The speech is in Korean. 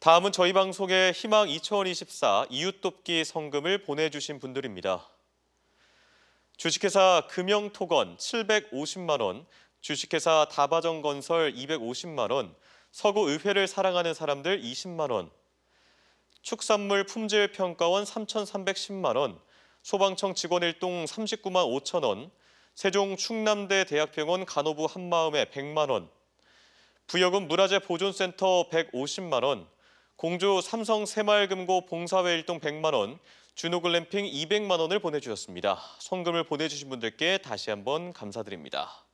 다음은 저희 방송의 희망 2024 이웃돕기 성금을 보내주신 분들입니다. 주식회사 금영토건 750만 원, 주식회사 다바정건설 250만 원, 서구의회를 사랑하는 사람들 20만 원, 축산물 품질평가원 3,310만 원, 소방청 직원 일동 39만 5천 원, 세종 충남대 대학병원 간호부 한마음에 100만 원, 부여금 문화재 보존센터 150만 원, 공주 삼성 새마을금고 봉사회 일동 100만 원, 준호 글램핑 200만 원을 보내주셨습니다. 성금을 보내주신 분들께 다시 한번 감사드립니다.